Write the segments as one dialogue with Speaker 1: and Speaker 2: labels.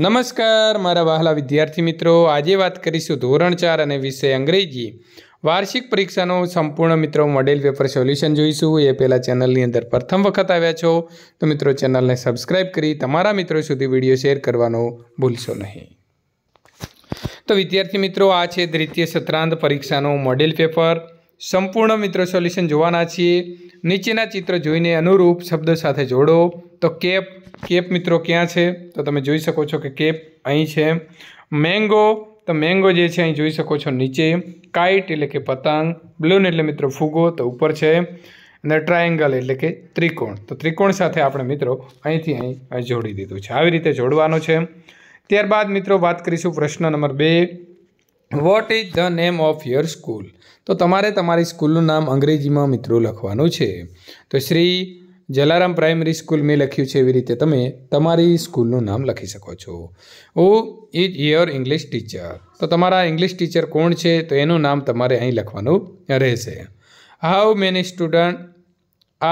Speaker 1: નમસ્કાર મારા વહાલા વિદ્યાર્થી મિત્રો આજે વાત કરીશું ધોરણ ચાર અને વિષય અંગ્રેજી વાર્ષિક પરીક્ષાનો સંપૂર્ણ મિત્રો મોડેલ પેપર સોલ્યુશન જોઈશું એ પહેલાં ચેનલની અંદર પ્રથમ વખત આવ્યા છો તો મિત્રો ચેનલને સબસ્ક્રાઈબ કરી તમારા મિત્રો સુધી વિડીયો શેર કરવાનો ભૂલશો નહીં તો વિદ્યાર્થી મિત્રો આ છે દ્વિતીય સત્રાંત પરીક્ષાનું મોડેલ પેપર સંપૂર્ણ મિત્રો સોલ્યુશન જોવાના છીએ નીચેના ચિત્ર જોઈને અનુરૂપ શબ્દ સાથે જોડો તો કેપ કેપ મિત્રો ક્યાં છે તો તમે જોઈ શકો છો કે કેપ અહીં છે મેંગો તો મેંગો જે છે અહીં જોઈ શકો છો નીચે કાઇટ એટલે કે પતંગ બ્લૂન એટલે મિત્રો ફૂગો તો ઉપર છે અને ટ્રાયેંગલ એટલે કે ત્રિકોણ તો ત્રિકોણ સાથે આપણે મિત્રો અહીંથી અહીં જોડી દીધું છે આવી રીતે જોડવાનો છે ત્યારબાદ મિત્રો વાત કરીશું પ્રશ્ન નંબર બે what is the name of your school તો તમારે તમારી સ્કૂલનું નામ અંગ્રેજીમાં મિત્રો લખવાનું છે તો શ્રી જલારામ પ્રાઇમરી સ્કૂલ મેં લખ્યું છે એવી રીતે તમે તમારી સ્કૂલનું નામ લખી શકો છો who is your English teacher તો તમારા ઇંગ્લિશ ટીચર કોણ છે તો એનું નામ તમારે અહીં લખવાનું રહેશે how many student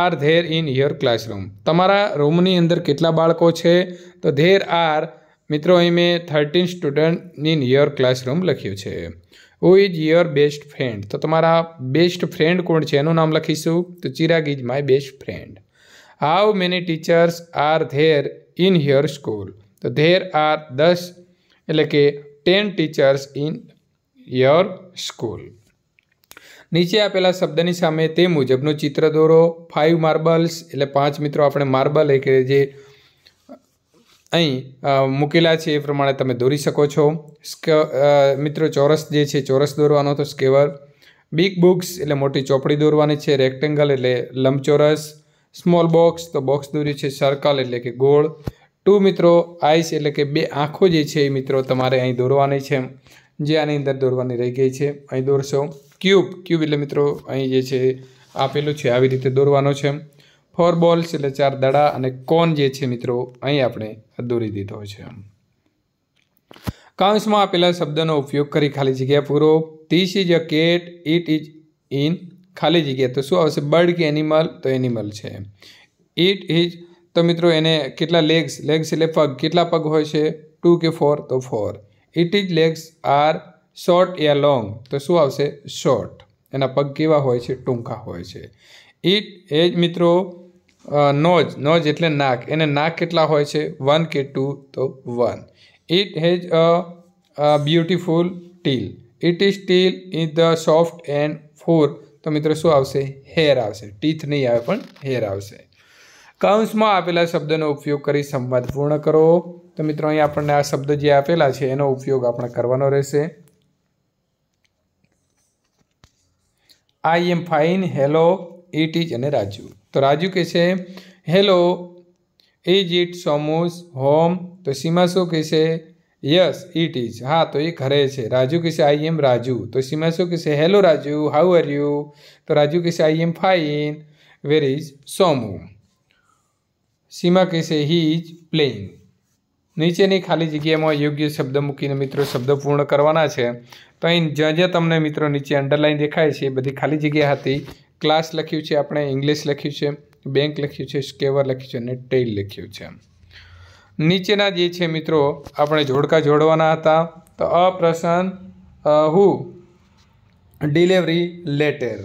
Speaker 1: are there in your classroom તમારા રૂમની અંદર કેટલા બાળકો છે તો ધેર આર મિત્રો અહીં મેં thirteen student in your classroom લખ્યું છે who is your best friend તો તમારા બેસ્ટ ફ્રેન્ડ કોણ છે એનું નામ લખીશું તો Chirag is my best friend how many teachers are there in your school તો ધેર આર દસ એટલે કે ten teachers in your school નીચે આપેલા શબ્દની સામે તે મુજબનું ચિત્ર દોરો ફાઇવ માર્બલ્સ એટલે પાંચ મિત્રો આપણે માર્બલ એ કે જે અહીં મૂકેલા છે એ પ્રમાણે તમે દોરી શકો છો મિત્રો ચોરસ જે છે ચોરસ દોરવાનો તો સ્કેવર બિગ બુક્સ એટલે મોટી ચોપડી દોરવાની છે રેક્ટેંગલ એટલે લંબચોરસ સ્મોલ બોક્સ તો બોક્સ દોર્યું છે સર્કલ એટલે કે ગોળ ટુ મિત્રો આઈસ એટલે કે બે આંખો જે છે એ મિત્રો તમારે અહીં દોરવાની છે જે આની અંદર દોરવાની રહી ગઈ છે અહીં દોરશો ક્યુબ ક્યુબ એટલે મિત્રો અહીં જે છે આપેલું છે આવી રીતે દોરવાનો છે ફોર બોલ્સ એટલે ચાર દડા અને કોન જે છે મિત્રો અહીં આપણે દોરી દીધો છે કાંસમાં આપેલા શબ્દનો ઉપયોગ કરી ખાલી જગ્યા પૂરો this is a cat it is in ખાલી જગ્યા તો શું આવશે બર્ડ કે એનિમલ તો એનિમલ છે ઇટ ઇઝ તો મિત્રો એને કેટલા લેગ્સ લેગ્સ એટલે પગ કેટલા પગ હોય છે ટુ કે ફોર તો four it is legs are short યા લોંગ તો શું આવશે શોર્ટ એના પગ કેવા હોય છે ટૂંકા હોય છે ઇટ એજ મિત્રો નોજ નોજ એટલે નાક એને નાક કેટલા હોય છે વન કે ટુ તો one it has a beautiful tail it is tail is the soft and fur તો મિત્રો શું આવશે હેર આવશે ટીથ નહીં આવે પણ હેર આવશે કૌંસમાં આપેલા શબ્દનો ઉપયોગ કરી સંવાદ પૂર્ણ કરો તો મિત્રો અહીં આપણને આ શબ્દ જે આપેલા છે એનો ઉપયોગ આપણે કરવાનો રહેશે I am fine hello it is અને રાજુ તો રાજુ કહે છે હેલો ઇઝ ઇટ સોમોસ હોમ તો સીમા શું કહેશે યસ ઇટ ઇઝ હા તો એ ઘરે છે રાજુ કહેશે આઈ એમ રાજુ તો સીમા શું કહેશે hello Raju how are you તો રાજુ કહેશે આઈ એમ ફાઇન વેર ઇઝ સોમુ સીમા કહેશે હી ઇઝ પ્લેઇંગ નીચેની ખાલી જગ્યામાં યોગ્ય શબ્દ મૂકીને મિત્રો શબ્દ પૂર્ણ કરવાના છે તો અહીં જ્યાં જ્યાં તમને મિત્રો નીચે અંડરલાઈન દેખાય છે એ બધી ખાલી જગ્યા હતી ક્લાસ લખ્યું છે આપણે ઇંગ્લિશ લખ્યું છે બેંક લખ્યું છે સ્કેવર લખ્યું છે અને ટેલ લખ્યું છે નીચેના જે છે મિત્રો આપણે જોડકા જોડવાના હતા તો a person who delivery letter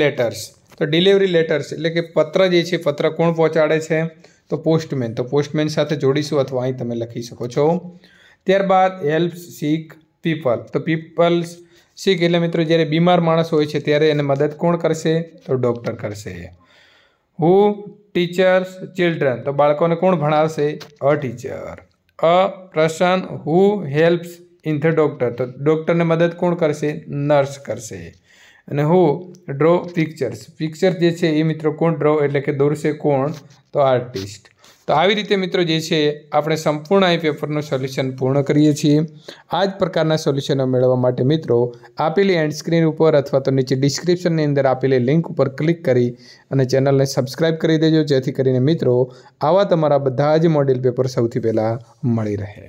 Speaker 1: letters તો ડિલિવરી લેટર્સ એટલે કે પત્ર જે છે પત્ર કોણ પહોંચાડે છે તો પોસ્ટમેન તો પોસ્ટમેન સાથે જોડીશું અથવા અહીં તમે લખી શકો છો ત્યારબાદ હેલ્પ સીક પીપલ તો પીપલ્સ શીખ એટલે મિત્રો જ્યારે બીમાર માણસ હોય છે ત્યારે એને મદદ કોણ કરશે તો ડૉક્ટર કરશે હુ ટીચર્સ ચિલ્ડ્રન તો બાળકોને કોણ ભણાવશે a teacher a person who helps in the doctor તો ડૉક્ટરને મદદ કોણ કરશે નર્સ કરશે અને હું ડ્રો પિક્ચર્સ પિક્ચર જે છે એ મિત્રો કોણ ડ્રો એટલે કે દોરશે કોણ તો આર્ટિસ્ટ તો આવી રીતે મિત્રો જે છે આપણે સંપૂર્ણ આઈ પેપરનું સોલ્યુશન પૂર્ણ કરીએ છીએ આ જ પ્રકારના સોલ્યુશનો મેળવવા માટે મિત્રો આપેલી એન્ડ સ્ક્રીન ઉપર અથવા તો નીચે ડિસ્ક્રિપ્શનની અંદર આપેલી લિંક ઉપર ક્લિક કરી અને ચેનલને સબસ્ક્રાઇબ કરી દેજો જેથી કરીને મિત્રો આવા તમારા બધા જ મોડેલ પેપર સૌથી પહેલાં મળી રહે